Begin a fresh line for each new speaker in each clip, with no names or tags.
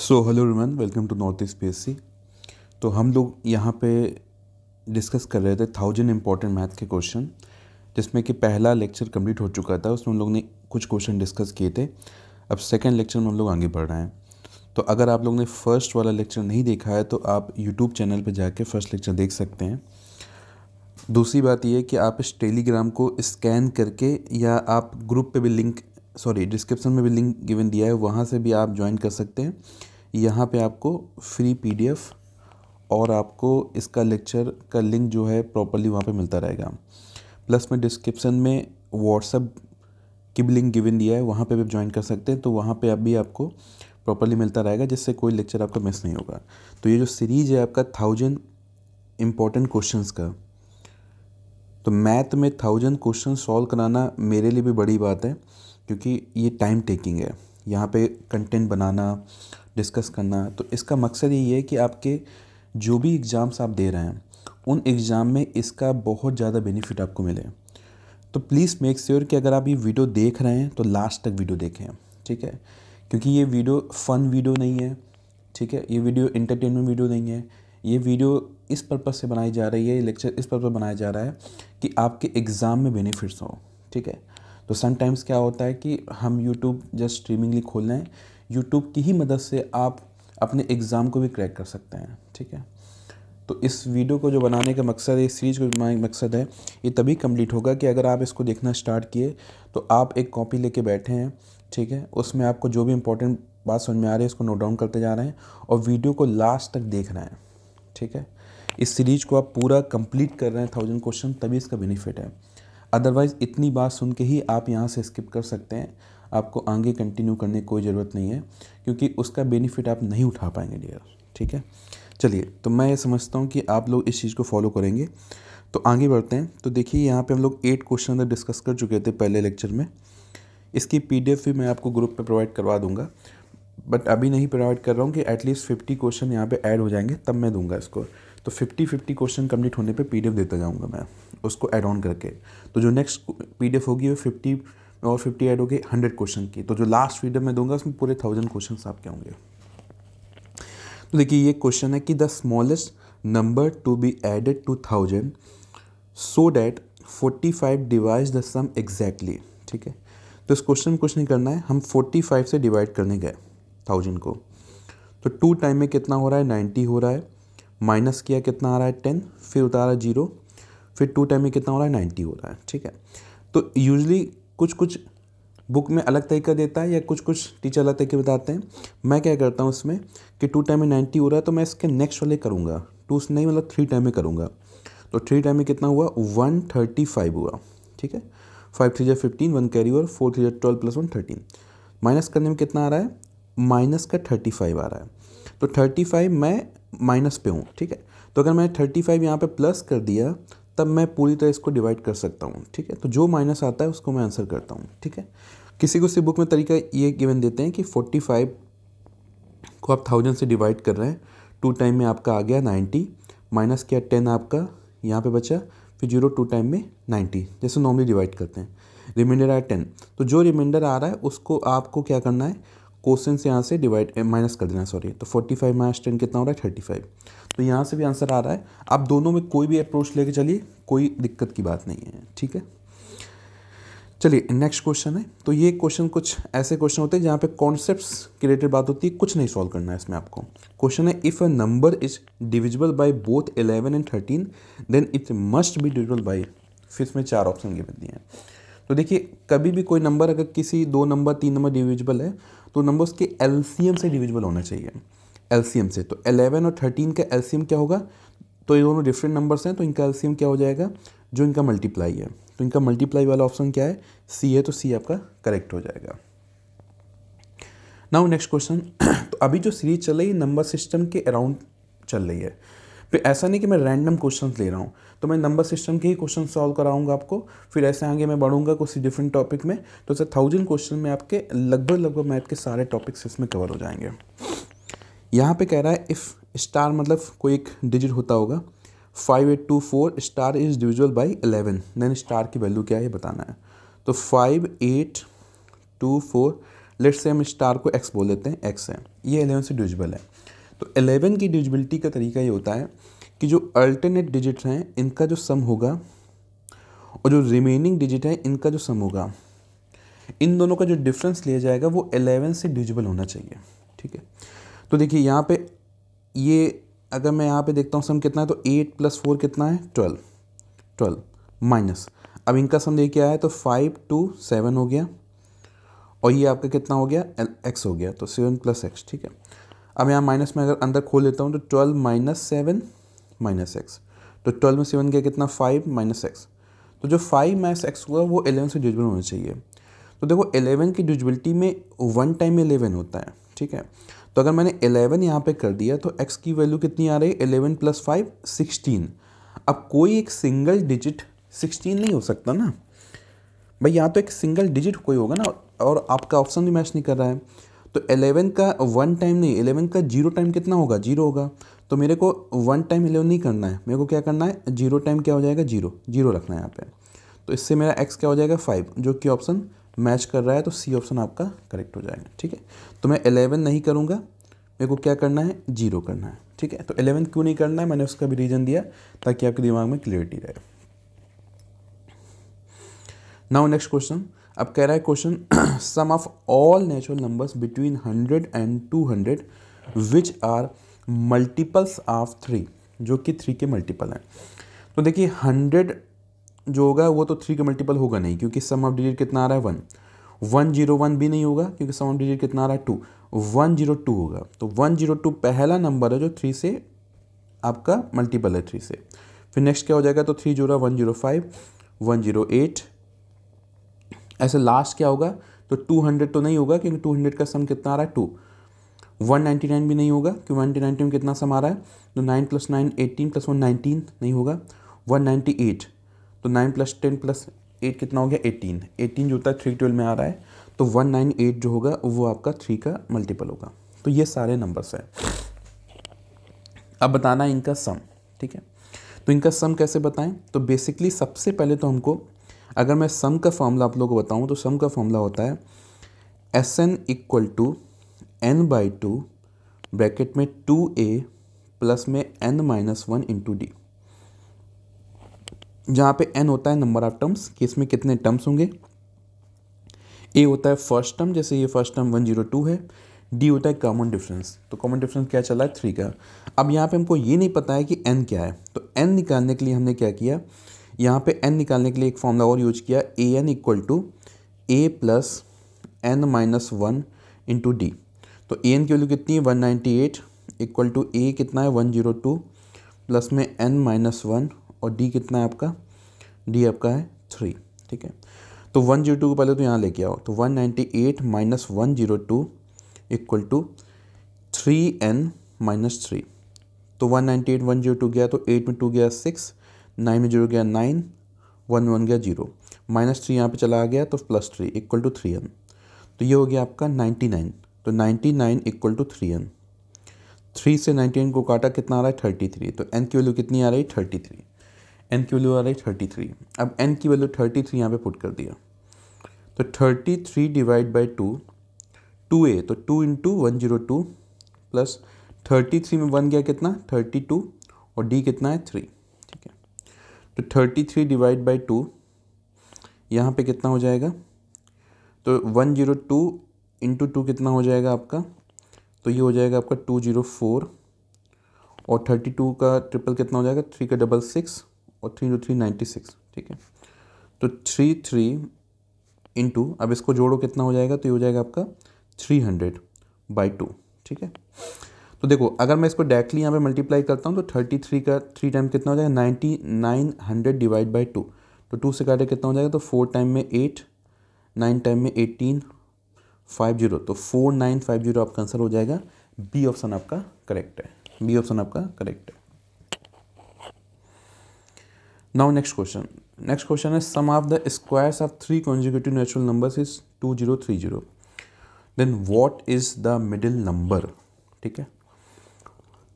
सो hello रिमन welcome to North East P तो हम लोग यहाँ पे डिस्कस कर रहे थे थाउजेंड इम्पॉर्टेंट मैथ के क्वेश्चन जिसमें कि पहला लेक्चर कंप्लीट हो चुका था उसमें हम लोग ने कुछ क्वेश्चन डिस्कस किए थे अब सेकेंड लेक्चर में हम लोग आगे बढ़ रहे हैं तो अगर आप लोग ने फर्स्ट वाला लेक्चर नहीं देखा है तो आप यूट्यूब चैनल पर जाके फर्स्ट लेक्चर देख सकते हैं दूसरी बात यह कि आप इस टेलीग्राम को स्कैन करके या आप ग्रुप पे भी लिंक सॉरी डिस्क्रिप्शन में भी लिंक गिवन दिया है वहाँ से भी आप ज्वाइन कर सकते हैं यहाँ पे आपको फ्री पीडीएफ और आपको इसका लेक्चर का लिंक जो है प्रॉपरली वहाँ पे मिलता रहेगा प्लस में डिस्क्रिप्शन में व्हाट्सअप की भी लिंक गिवन दिया है वहाँ पे भी ज्वाइन कर सकते हैं तो वहाँ पे अब भी आपको प्रॉपरली मिलता रहेगा जिससे कोई लेक्चर आपका मिस नहीं होगा तो ये जो सीरीज़ है आपका थाउजेंड इम्पॉर्टेंट क्वेश्चन का तो मैथ में थाउजेंड क्वेश्चन सॉल्व कराना मेरे लिए भी बड़ी बात है क्योंकि ये टाइम टेकिंग है यहाँ पे कंटेंट बनाना डिस्कस करना तो इसका मकसद यही है कि आपके जो भी एग्ज़ाम्स आप दे रहे हैं उन एग्ज़ाम में इसका बहुत ज़्यादा बेनिफिट आपको मिले तो प्लीज़ मेक श्योर कि अगर आप ये वीडियो देख रहे हैं तो लास्ट तक वीडियो देखें ठीक है क्योंकि ये वीडियो फ़न वीडियो नहीं है ठीक है ये वीडियो इंटरटेनमेंट वीडियो नहीं है ये वीडियो इस पर्पज़ से बनाई जा रही है ये लेक्चर इस पर्पज़ बनाया जा रहा है कि आपके एग्ज़ाम में बेनिफिट्स हों ठीक है तो समटाइम्स क्या होता है कि हम यूट्यूब जस्ट स्ट्रीमिंगली खोल रहे हैं यूट्यूब की ही मदद से आप अपने एग्ज़ाम को भी क्रैक कर सकते हैं ठीक है तो इस वीडियो को जो बनाने का मकसद है इस सीरीज़ को मकसद है ये तभी कंप्लीट होगा कि अगर आप इसको देखना स्टार्ट किए तो आप एक कॉपी लेके बैठे हैं ठीक है उसमें आपको जो भी इंपॉर्टेंट बात समझ में आ रही है उसको नोट डाउन करते जा रहे हैं और वीडियो को लास्ट तक देख रहे हैं ठीक है इस सीरीज को आप पूरा कंप्लीट कर रहे हैं थाउजेंड क्वेश्चन तभी इसका बेनिफिट है अदरवाइज़ इतनी बात सुन के ही आप यहाँ से स्किप कर सकते हैं आपको आगे कंटिन्यू करने की कोई ज़रूरत नहीं है क्योंकि उसका बेनिफिट आप नहीं उठा पाएंगे डियर ठीक है चलिए तो मैं ये समझता हूँ कि आप लोग इस चीज़ को फॉलो करेंगे तो आगे बढ़ते हैं तो देखिए यहाँ पे हम लोग एट क्वेश्चन अंदर डिस्कस कर चुके थे पहले लेक्चर में इसकी पी भी मैं आपको ग्रुप में प्रोवाइड करवा दूंगा बट अभी नहीं प्रोवाइड कर रहा हूँ कि एटलीस्ट फिफ्टी क्वेश्चन यहाँ पर ऐड हो जाएंगे तब मैं दूंगा इसको तो फिफ्टी फिफ्टी क्वेश्चन कम्प्लीट होने पर पी देता जाऊँगा मैं उसको एड ऑन करके तो जो नेक्स्ट पी होगी वो फिफ्टी और फिफ्टी एड होगी हंड्रेड क्वेश्चन की तो जो लास्ट पी मैं दूंगा उसमें पूरे थाउजेंड क्वेश्चन आपके होंगे तो देखिए ये क्वेश्चन है कि the smallest number to be added to thousand so that forty five divides the sum exactly ठीक है तो इस क्वेश्चन में कुछ नहीं करना है हम फोर्टी फाइव से डिवाइड करने गए थाउजेंड को तो टू टाइम में कितना हो रहा है नाइन्टी हो रहा है माइनस किया कितना आ रहा है टेन फिर उतारा जीरो फिर टू टाइम में कितना हो रहा है नाइन्टी हो रहा है ठीक है तो यूजली कुछ कुछ बुक में अलग तरीका देता है या कुछ कुछ टीचर अलग तरीके बताते हैं मैं क्या करता हूँ उसमें कि टू टाइम में नाइन्टी हो रहा है तो मैं इसके नेक्स्ट वाले करूँगा टू नहीं मतलब थ्री टाइम में करूँगा तो थ्री टाइम में कितना हुआ वन थर्टी फाइव हुआ ठीक है फाइव थ्री जै फिफ्टीन वन कैरी और फोर थ्री जै twelve plus one thirteen minus करने में कितना आ रहा है माइनस का थर्टी फाइव आ रहा है तो थर्टी फाइव मैं माइनस पे हूँ ठीक है तो अगर मैंने थर्टी फाइव यहाँ पर प्लस कर दिया तब मैं पूरी तरह इसको डिवाइड कर सकता हूँ ठीक है तो जो माइनस आता है उसको मैं आंसर करता हूँ ठीक है किसी सी बुक में तरीका ये गिवन देते हैं कि फोर्टी फाइव को आप थाउजेंड से डिवाइड कर रहे हैं टू टाइम में आपका आ गया नाइन्टी माइनस किया टेन आपका यहाँ पे बचा फिर जीरो टू टाइम में नाइन्टी जैसे नॉर्मली डिवाइड करते हैं रिमाइंडर आया टेन तो जो रिमाइंडर आ रहा है उसको आपको क्या करना है क्वेश्चन यहाँ से डिवाइड माइनस eh, कर देना सॉरी तो 45 फाइव माइनस टेन कितना हो रहा है थर्टी फाइव तो यहाँ से भी आंसर आ रहा है आप दोनों में कोई भी अप्रोच लेके चलिए कोई दिक्कत की बात नहीं है ठीक है चलिए नेक्स्ट क्वेश्चन है तो ये क्वेश्चन कुछ ऐसे क्वेश्चन होते हैं जहाँ पे कॉन्सेप्ट्स के रिलेटेड बात होती है कुछ नहीं सॉल्व करना है इसमें आपको क्वेश्चन है if a number is divisible by both eleven and thirteen then it must be divisible by फिर इसमें चार ऑप्शन गिवन दिए हैं तो देखिए कभी भी कोई नंबर अगर किसी दो नंबर तीन नंबर डिविजिबल है तो नंबर्स के एलसीएम से डिविजिबल होना चाहिए एलसीएम से तो एलेवन और थर्टीन का एलसीएम क्या होगा तो ये दोनों डिफरेंट नंबर्स हैं तो इनका एलसीएम क्या हो जाएगा जो इनका मल्टीप्लाई है तो इनका मल्टीप्लाई वाला ऑप्शन क्या है सी है तो सी आपका करेक्ट हो जाएगा नाउ नेक्स्ट क्वेश्चन तो अभी जो सीरीज चल रही है नंबर सिस्टम के अराउंड चल रही है फिर ऐसा नहीं कि मैं रैंडम क्वेश्चंस ले रहा हूँ तो मैं नंबर सिस्टम के ही क्वेश्चन सॉल्व कराऊंगा आपको फिर ऐसे आगे मैं बढ़ूंगा किसी डिफरेंट टॉपिक में तो सर थाउजेंड क्वेश्चन में आपके लगभग लगभग मैथ के सारे टॉपिक्स इसमें कवर हो जाएंगे यहाँ पे कह रहा है इफ़ स्टार मतलब कोई एक डिजिट होता होगा five eight two four star is divisible by eleven then star की वैल्यू क्या है बताना है तो five eight two four let से हम स्टार को एक्स बोल देते हैं एक्स है ये अलेवन से डिविजल है तो एलेवन की डिविजिबिलिटी का तरीका ये होता है कि जो अल्टरनेट डिजिट हैं इनका जो सम होगा और जो रिमेनिंग डिजिट है इनका जो सम होगा इन दोनों का जो डिफरेंस लिया जाएगा वो एलेवन से डिजिबल होना चाहिए ठीक है तो देखिए यहाँ पे ये अगर मैं यहाँ पे देखता हूँ सम कितना है तो एट प्लस फोर कितना है ट्वेल्व ट्वेल्व माइनस अब इनका सम देखिए आया तो फाइव टू सेवन हो गया और ये आपका कितना हो गया एक्स हो गया तो सेवन प्लस एक्स ठीक है अब यहाँ माइनस में अगर अंदर खोल लेता हूँ तो twelve minus seven minus X तो ट्वेल्व में सेवन गया कितना फाइव माइनस एक्स तो जो फाइव माइनस एक्स हुआ वो एलेवन से डिजिबल होना चाहिए तो देखो एलेवन की डिजिबिलिटी में वन टाइम एलेवन होता है ठीक है तो अगर मैंने एलेवन यहाँ पे कर दिया तो एक्स की वैल्यू कितनी आ रही है एलेवन प्लस फाइव सिक्सटीन अब कोई एक सिंगल डिजिट सिक्सटीन नहीं हो सकता ना भाई यहाँ तो एक सिंगल डिजिट कोई होगा ना और आपका ऑप्शन भी मैच नहीं कर रहा है तो एलेवन का वन टाइम नहीं एलेवन का जीरो टाइम कितना होगा जीरो होगा तो मेरे को वन टाइम इलेवन नहीं करना है मेरे को क्या करना है जीरो टाइम क्या हो जाएगा जीरो जीरो रखना है यहाँ पे तो इससे मेरा एक्स क्या हो जाएगा फाइव जो कि ऑप्शन मैच कर रहा है तो सी ऑप्शन आपका करेक्ट हो जाएगा ठीक है तो मैं एलेवन नहीं करूँगा मेरे को क्या करना है जीरो करना है ठीक है तो एलेवन क्यों नहीं करना है मैंने उसका भी रीज़न दिया ताकि आपके दिमाग में क्लियरिटी रहे नाउ नेक्स्ट क्वेश्चन अब कह रहा है question sum of all natural numbers between hundred and two hundred which are multiples of three जो कि थ्री के मल्टीपल हैं तो देखिए हंड्रेड जो होगा वो तो थ्री के मल्टीपल होगा नहीं क्योंकि सम ऑफ डिजिट कितना आ रहा है वन वन जीरो वन भी नहीं होगा क्योंकि सम ऑफ डिजिट कितना आ रहा है टू वन जीरो टू होगा तो वन जीरो टू पहला नंबर है जो थ्री से आपका मल्टीपल है थ्री से फिर नेक्स्ट क्या हो जाएगा तो थ्री जोड़ा one zero five one zero eight ऐसे लास्ट क्या होगा तो टू हंड्रेड तो नहीं होगा क्योंकि टू हंड्रेड का सम कितना आ रहा है टू 199 भी नहीं होगा क्योंकि 199 में कितना सम आ रहा है तो 9 plus nine eighteen plus one nineteen नहीं होगा 198 तो 9 प्लस टेन प्लस एट कितना हो गया 18 18 जो होता है थ्री ट्वेल्व में आ रहा है तो 198 जो होगा वो आपका थ्री का मल्टीपल होगा तो ये सारे नंबर्स हैं अब बताना है इनका सम ठीक है तो इनका सम कैसे बताएं तो बेसिकली सबसे पहले तो हमको अगर मैं सम का फॉर्मूला आप लोगों को बताऊं तो सम का फॉर्मूला होता है S N equal to N by two bracket में टू ए प्लस में N minus one into D जहाँ पे एन होता है नंबर ऑफ टर्म्स कि इसमें कितने टर्म्स होंगे ए होता है फर्स्ट टर्म जैसे ये first term one zero two है डी होता है कॉमन डिफरेंस तो कॉमन डिफरेंस क्या चला है थ्री का अब यहाँ पे हमको ये नहीं पता है कि एन क्या है तो एन निकालने के लिए हमने क्या किया यहाँ पे एन निकालने के लिए एक फॉर्मूला और यूज किया A N equal to A plus N minus one into D तो ए एन की वैल्यू कितनी है one ninety eight equal to A कितना है वन जीरो टू प्लस में एन माइनस वन और डी कितना है आपका डी आपका है थ्री ठीक है तो वन जीरो टू को पहले तो यहाँ लेके आओ तो one ninety eight minus one zero two equal to three N minus three तो one ninety eight one zero two गया तो एट में टू गया सिक्स नाइन में जीरो गया नाइन वन वन गया जीरो माइनस थ्री यहाँ पर चला गया तो plus three equal to three N तो ये हो गया आपका नाइन्टी नाइन तो 99 nine equal to three N three से 99 को काटा कितना आ रहा है थर्टी थ्री तो एन की वैल्यू कितनी आ रही है थर्टी थ्री एन की वैल्यू आ रही थर्टी थ्री अब एन की वैल्यू थर्टी थ्री यहाँ पर पुट कर दिया तो thirty three divide by two two A तो two into one zero two plus thirty three में वन गया कितना थर्टी टू और डी कितना है थ्री ठीक है तो thirty three divide by two यहाँ पर कितना हो जाएगा तो one zero two into two कितना हो जाएगा आपका तो ये हो जाएगा आपका टू जीरो फोर और थर्टी टू का ट्रिपल कितना हो जाएगा थ्री का डबल सिक्स और three into three ninety six ठीक है तो थ्री थ्री इंटू अब इसको जोड़ो कितना हो जाएगा तो ये हो जाएगा आपका थ्री हंड्रेड बाई टू ठीक है तो देखो अगर मैं इसको डायरेक्टली यहाँ पे मल्टीप्लाई करता हूँ तो थर्टी थ्री का थ्री टाइम कितना हो जाएगा ninety nine hundred divide by two तो टू से काटे कितना हो जाएगा तो फोर टाइम में एट नाइन टाइम में एटीन फाइव जीरो तो फोर नाइन फाइव जीरो आपका आंसर हो जाएगा बी ऑप्शन आपका करेक्ट है बी ऑप्शन आपका करेक्ट है now next question next question है sum of the squares of three consecutive natural numbers is two zero three zero then what is the middle number ठीक है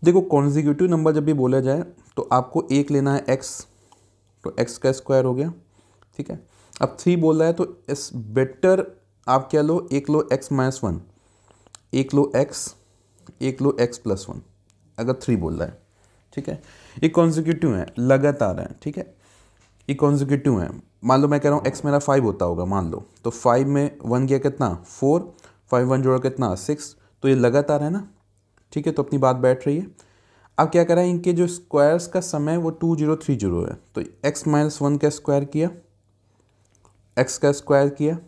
देखो consecutive number जब भी बोला जाए तो आपको एक लेना है एक्स तो एक्स का स्क्वायर हो गया ठीक है अब थ्री बोल रहा है तो इस बेटर आप क्या लो एक लो एक्स माइनस वन एक लो एक्स एक लो एक्स प्लस वन अगर थ्री बोल रहा है ठीक है ये कॉन्जिक्यूटिव है लगातार है ठीक है ये कॉन्जिक्यूटिव है मान लो मैं कह रहा हूँ एक्स मेरा फाइव होता होगा मान लो तो फाइव में वन गया कितना फोर फाइव वन जोड़ा कितना सिक्स तो ये लगातार है ना ठीक है तो अपनी बात बैठ रही है अब क्या करें इनके जो स्क्वायर्स का समय वो टू जीरो थ्री जीरो है तो एक्स माइनस वन का स्क्वायर किया एक्स का स्क्वायर किया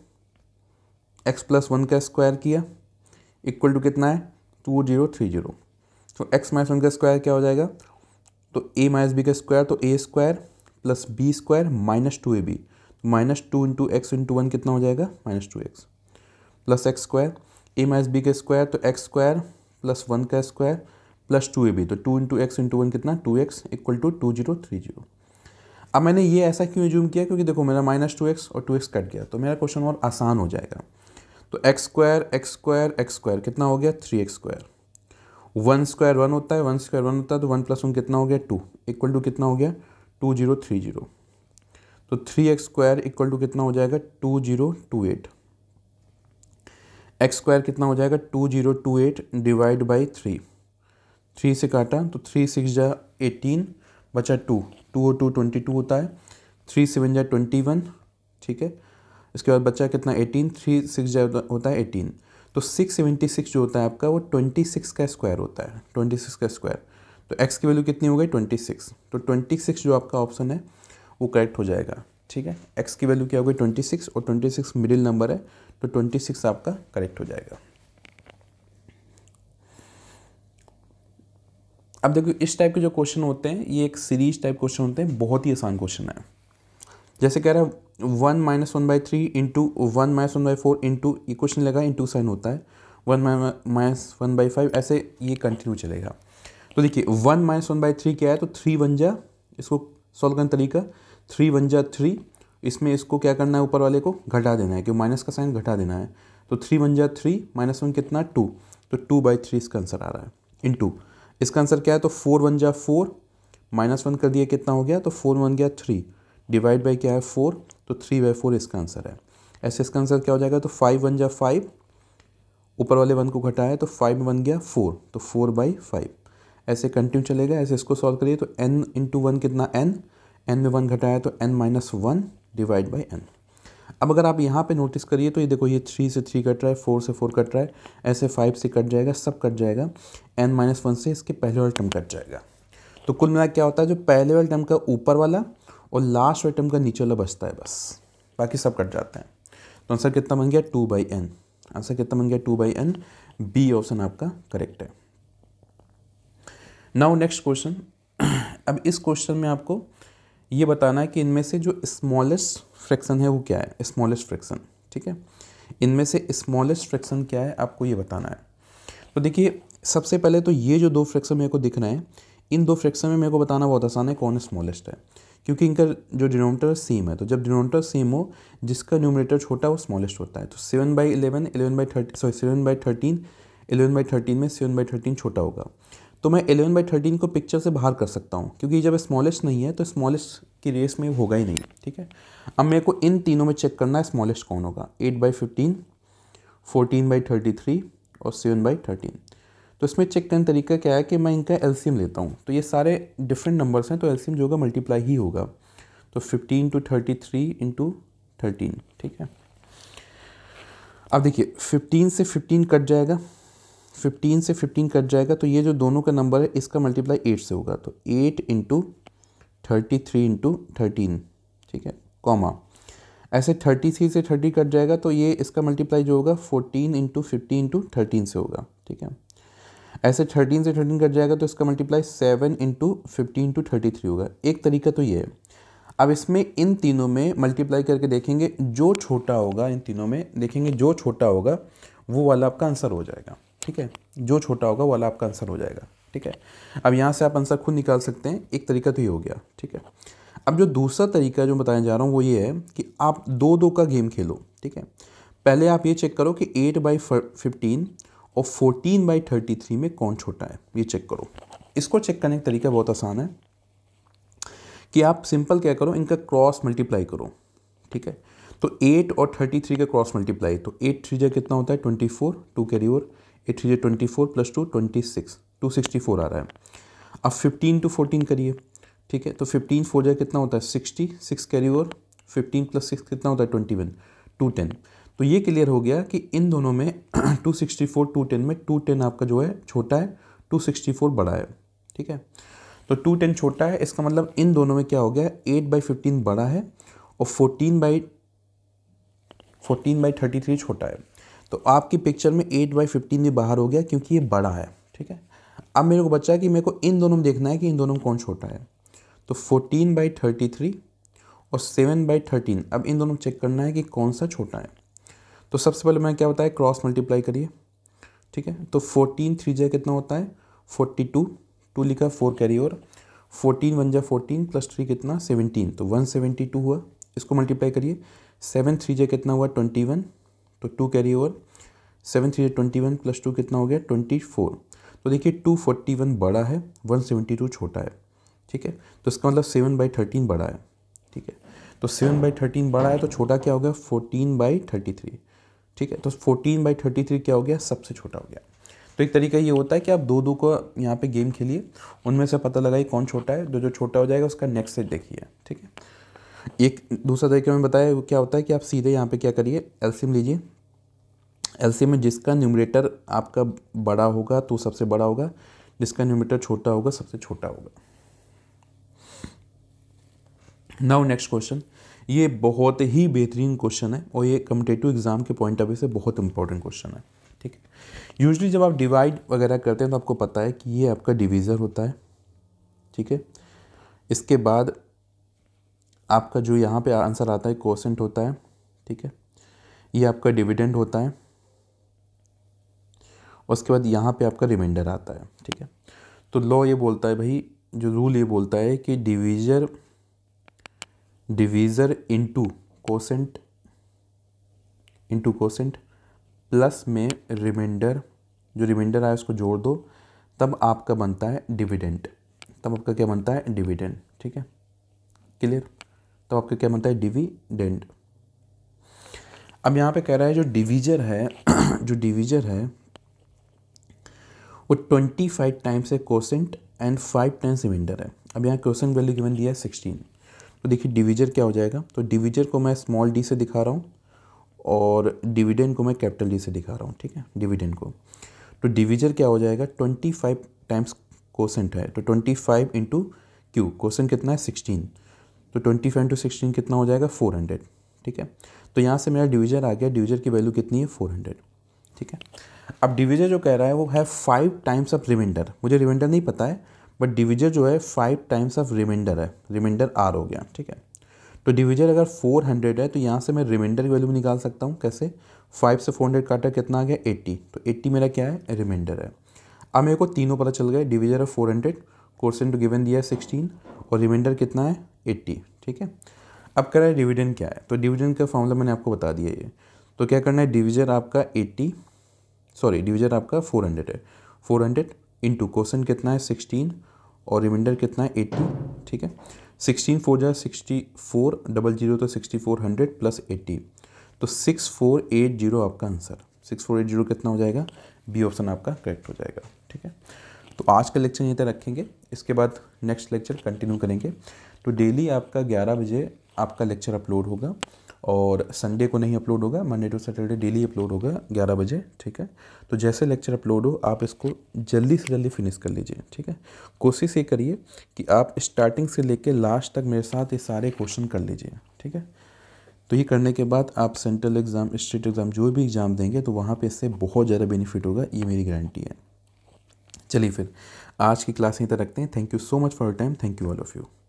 एक्स प्लस वन का स्क्वायर किया इक्वल टू कितना है टू जीरो थ्री जीरो तो एक्स माइनस वन का स्क्वायर क्या हो जाएगा तो ए माइनस बी का स्क्वायर तो a square plus b square minus two a b minus two into x into one कितना हो जाएगा minus two x plus x square a minus b का स्क्वायर तो एक्स स्क्वायर प्लस वन का square plus two a b तो two into x into one कितना two x equal to two zero three zero अब मैंने ये ऐसा क्यों जूम किया क्योंकि देखो मेरा माइनस टू एक्स और टू एक्स कट गया तो मेरा क्वेश्चन और आसान हो जाएगा तो x square x square x square कितना हो गया three x square one square one होता है वन स्क्वायर वन होता है तो वन प्लस वन कितना हो गया टू इक्वल टू कितना हो गया टू जीरो थ्री जीरो तो three x square equal to कितना हो जाएगा two zero two eight x square कितना हो जाएगा two zero two eight divide by three three से काटा तो थ्री सिक्स जा एटीन बचा टू टू और टू ट्वेंटी टू होता है थ्री सेवन जा ट्वेंटी वन ठीक है इसके बाद बच्चा कितना एटीन थ्री सिक्स जो होता है एटीन तो सिक्स सेवेंटी सिक्स जो होता है आपका वो ट्वेंटी सिक्स का स्क्वायर होता है ट्वेंटी सिक्स का स्क्वायर तो एक्स की वैल्यू कितनी हो गई ट्वेंटी सिक्स तो ट्वेंटी सिक्स जो आपका ऑप्शन है वो करेक्ट हो जाएगा ठीक है एक्स की वैल्यू क्या हो गई ट्वेंटी सिक्स और ट्वेंटी सिक्स मिडिल नंबर है तो ट्वेंटी सिक्स आपका करेक्ट हो जाएगा अब देखो इस टाइप के जो क्वेश्चन होते हैं ये एक सीरीज टाइप क्वेश्चन होते हैं बहुत ही आसान क्वेश्चन है जैसे कह रहा है one minus one by three into one minus one by four into ये क्वेश्चन लगा इंटू साइन होता है one minus one by five ऐसे ये कंटिन्यू चलेगा तो देखिए one minus one by three क्या है तो थ्री वन जा इसको सॉल्व करने तरीका थ्री वन जा थ्री इसमें इसको क्या करना है ऊपर वाले को घटा देना है क्योंकि माइनस का साइन घटा देना है तो थ्री वन जा थ्री माइनस वन कितना टू तो टू बाई थ्री इसका आंसर आ रहा है इन टू इसका आंसर क्या है तो फोर वन जा फोर माइनस वन कर दिया कितना हो गया तो फोर वन गया थ्री डिवाइड बाई क्या है फोर तो थ्री बाई फोर इसका आंसर है ऐसे इसका आंसर क्या हो जाएगा तो फाइव वन जा फाइव ऊपर वाले वन को घटाया तो फाइव बन गया फोर तो फोर बाई फाइव ऐसे कंटिन्यू चलेगा ऐसे इसको सॉल्व करिए तो एन इंटू वन कितना एन एन में वन घटाया तो n minus one divide by n अब अगर आप यहाँ पे नोटिस करिए तो ये देखो ये थ्री से थ्री कट रहा है फोर से फोर कट रहा है ऐसे फाइव से कट जाएगा सब कट जाएगा एन माइनस वन से इसके पहले वाला टर्म कट जाएगा तो कुल मिला क्या होता है जो पहले वाले टर्म का ऊपर वाला और लास्ट आइटम का नीचे वाला बचता है बस बाकी सब कट जाते हैं तो आंसर कितना बन गया टू बाई एन आंसर कितना बन गया two by n b option आपका करेक्ट है नाउ नेक्स्ट क्वेश्चन अब इस क्वेश्चन में आपको ये बताना है कि इनमें से जो स्मॉलेस्ट फ्रैक्शन है वो क्या है स्मॉलेस्ट फ्रैक्शन ठीक है इनमें से स्मॉलेस्ट फ्रैक्शन क्या है आपको ये बताना है तो देखिए सबसे पहले तो ये जो दो फ्रैक्शन मेरे को दिख रहे हैं इन दो फ्रैक्शन में मेरे को बताना बहुत आसान है कौन स्मॉलेस्ट है क्योंकि इनका जो डिनोमीटर सेम है तो जब डिनोमीटर सेम हो जिसका न्यूमिनेटर छोटा वो स्मॉलेस्ट होता है तो seven by eleven eleven by thirty sorry seven by thirteen eleven by thirteen में सेवन बाई थर्टीन छोटा होगा तो मैं एलेवन बाई थर्टीन को पिक्चर से बाहर कर सकता हूँ क्योंकि जब स्मॉलेस्ट नहीं है तो स्मॉलेस्ट की रेस में होगा ही नहीं ठीक है अब मेरे को इन तीनों में चेक करना है स्मॉलेस्ट कौन होगा eight by fifteen fourteen by thirty three और सेवन बाई थर्टीन तो इसमें चेक करने तरीका क्या है कि मैं इनका एल्सीम लेता हूँ तो ये सारे डिफरेंट नंबर्स हैं तो एल्सीम जो होगा मल्टीप्लाई ही होगा तो fifteen to thirty three into thirteen ठीक है अब देखिए फिफ्टीन से फिफ्टीन कट जाएगा फिफ्टीन से फिफ्टीन कट जाएगा तो ये जो दोनों का नंबर है इसका मल्टीप्लाई एट से होगा तो eight into thirty three into thirteen ठीक है कॉमा ऐसे थर्टी थ्री से थर्टी कट जाएगा तो ये इसका मल्टीप्लाई जो होगा fourteen into fifteen into thirteen से होगा ठीक है ऐसे थर्टीन से थर्टीन कट जाएगा तो इसका multiply seven into fifteen to thirty three होगा एक तरीका तो ये है अब इसमें इन तीनों में मल्टीप्लाई करके देखेंगे जो छोटा होगा इन तीनों में देखेंगे जो छोटा होगा वो वाला आपका आंसर हो जाएगा ठीक है जो छोटा होगा वाला आपका आंसर हो जाएगा ठीक है अब यहाँ से आप आंसर खुद निकाल सकते हैं एक तरीका तो ये हो गया ठीक है अब जो दूसरा तरीका जो बताने जा रहा हूँ वो ये है कि आप दो दो का गेम खेलो ठीक है पहले आप ये चेक करो कि एट बाई फिफ्टीन और 14 बाई थर्टी थ्री में कौन छोटा है ये चेक करो इसको चेक करने का तरीका बहुत आसान है कि आप सिंपल क्या करो इनका क्रॉस मल्टीप्लाई करो ठीक है तो एट और थर्टी थ्री का क्रॉस मल्टीप्लाई तो एट थ्री जो कितना होता है twenty four two carry over eight three जो twenty four plus two twenty six two sixty four आ रहा है अब फिफ्टीन टू 14 करिए ठीक है तो फिफ्टीन फोर जो कितना होता है sixty six carry over fifteen plus six कितना होता है ट्वेंटी वन टेन तो ये क्लियर हो गया कि इन दोनों में 264 210 में 210 आपका जो है छोटा है 264 बड़ा है ठीक है तो 210 छोटा है इसका मतलब इन दोनों में क्या हो गया एट बाई फिफ्टीन बड़ा है और fourteen by fourteen by thirty three छोटा है तो आपकी पिक्चर में एट बाई फिफ्टीन भी बाहर हो गया क्योंकि ये बड़ा है ठीक है अब मेरे को बच्चा है कि मेरे को इन दोनों में देखना है कि इन दोनों में कौन छोटा है तो फोर्टीन बाई थर्टी थ्री और सेवन बाई थर्टीन अब इन दोनों चेक करना है कि कौन सा छोटा है तो सबसे पहले मैंने क्या बताया क्रॉस मल्टीप्लाई करिए ठीक है तो फोर्टीन थ्री जै कितना होता है फोर्टी टू टू लिखा फोर कैरी और फोर्टीन वन जय फोर्टीन प्लस थ्री कितना सेवनटीन तो वन सेवेंटी टू हुआ इसको मल्टीप्लाई करिए सेवन थ्री जे कितना हुआ ट्वेंटी वन तो two carry over seven three जे ट्वेंटी वन प्लस टू कितना हो गया ट्वेंटी फोर तो देखिए टू फोर्टी वन बड़ा है वन सेवेंटी टू छोटा है ठीक है तो इसका मतलब सेवन बाई थर्टीन बड़ा है ठीक है तो सेवन बाई थर्टीन बड़ा है तो छोटा क्या हो गया फोर्टीन बाई थर्टी थ्री ठीक है तो फोर्टीन बाई थर्टी थ्री क्या हो गया सबसे छोटा हो गया तो एक तरीका ये होता है कि आप दो दो को यहाँ पे गेम खेलिए उनमें से पता लगाइए कौन छोटा है जो जो छोटा हो जाएगा उसका नेक्स्ट सेट देखिए ठीक है एक दूसरा तरीके में बताया वो क्या होता है कि आप सीधे यहाँ पे क्या करिए एलसीएम लीजिए एलसीएम में जिसका न्यूमरेटर आपका बड़ा होगा तो सबसे बड़ा होगा जिसका न्यूमरेटर छोटा होगा सबसे छोटा होगा नाउ नेक्स्ट क्वेश्चन ये बहुत ही बेहतरीन क्वेश्चन है और ये कम्पिटेटिव एग्जाम के पॉइंट ऑफ व्यू से बहुत इंपॉर्टेंट क्वेश्चन है ठीक है यूजली जब आप डिवाइड वगैरह करते हैं तो आपको पता है कि ये आपका डिवीज़र होता है ठीक है इसके बाद आपका जो यहाँ पे आंसर आता है कोसेंट होता है ठीक है ये आपका डिविडेंड होता है उसके बाद यहाँ पे आपका रिमाइंडर आता है ठीक है तो लॉ ये बोलता है भाई जो रूल ये बोलता है कि divisor divisor into quotient into quotient plus में रिमाइंडर जो रिमाइंडर आया उसको जोड़ दो तब आपका बनता है डिविडेंट तब आपका क्या बनता है डिविडेंट ठीक है क्लियर तब आपका क्या बनता है डिविडेंट अब यहाँ पे कह रहा है जो डिवीजर है जो डिवीजर है वो ट्वेंटी फाइव टाइम्स है quotient and five times remainder है अब यहाँ क्वेश्चन वैल्यू गिवन दिया है सिक्सटीन तो देखिए डिविजर क्या हो जाएगा तो डिविजर को मैं स्मॉल डी से दिखा रहा हूँ और डिविडेंड को मैं कैपिटल डी से दिखा रहा हूँ ठीक है डिविडेंड को तो डिविजर क्या हो जाएगा ट्वेंटी फाइव टाइम्स कोसेंट है तो twenty five into q quotient कितना है सिक्सटीन तो ट्वेंटी फाइव इंटू सिक्सटीन कितना हो जाएगा फोर हंड्रेड ठीक है तो यहाँ से मेरा डिविजर आ गया डिविजर की वैल्यू कितनी है फोर हंड्रेड ठीक है अब डिविजर जो कह रहा है वो है फाइव टाइम्स ऑफ रिमाइंडर मुझे रिमाइंडर नहीं पता है बट डिविजर जो है फाइव टाइम्स ऑफ रिमाइंडर है रिमाइंडर आर हो गया ठीक है तो डिविजर अगर फोर हंड्रेड है तो यहाँ से मैं रिमाइंडर की वैल्यू निकाल सकता हूँ कैसे फाइव से फोर हंड्रेड काटा कितना आ गया एट्टी तो एट्टी मेरा क्या है रिमाइंडर है अब मेरे को तीनों पता चल गए डिविजर है four hundred question to given दिया है सिक्सटीन और रिमाइंडर कितना है एट्टी ठीक है अब कह रहा है डिविडन क्या है तो डिविजन का फॉर्मूला मैंने आपको बता दिया ये तो क्या करना है डिविजर आपका एट्टी सॉरी डिविजर आपका फोर हंड्रेड है फोर हंड्रेड इंटू क्वेश्चन कितना है सिक्सटीन और रिमाइंडर कितना है एट्टी ठीक है सिक्सटीन फोर जाए सिक्सटी फोर डबल जीरो तो sixty four hundred plus eighty तो सिक्स फोर एट जीरो आपका answer six four eight zero कितना हो जाएगा बी ऑप्शन आपका करेक्ट हो जाएगा ठीक है तो आज का लेक्चर यहीं तक रखेंगे इसके बाद नेक्स्ट लेक्चर कंटिन्यू करेंगे तो डेली आपका ग्यारह बजे आपका लेक्चर अपलोड होगा और संडे को नहीं अपलोड होगा Monday to Saturday daily upload होगा ग्यारह बजे ठीक है तो जैसे लेक्चर अपलोड हो आप इसको जल्दी से जल्दी फिनिश कर लीजिए ठीक है कोशिश ये करिए कि आप स्टार्टिंग से लेकर लास्ट तक मेरे साथ ये सारे क्वेश्चन कर लीजिए ठीक है तो ये करने के बाद आप सेंट्रल एग्ज़ाम स्टेट एग्ज़ाम जो भी एग्ज़ाम देंगे तो वहाँ पर इससे बहुत ज़्यादा बेनिफिट होगा ये मेरी गारंटी है चलिए फिर आज की क्लास यहीं तक रखते हैं thank you so much for time thank you all of you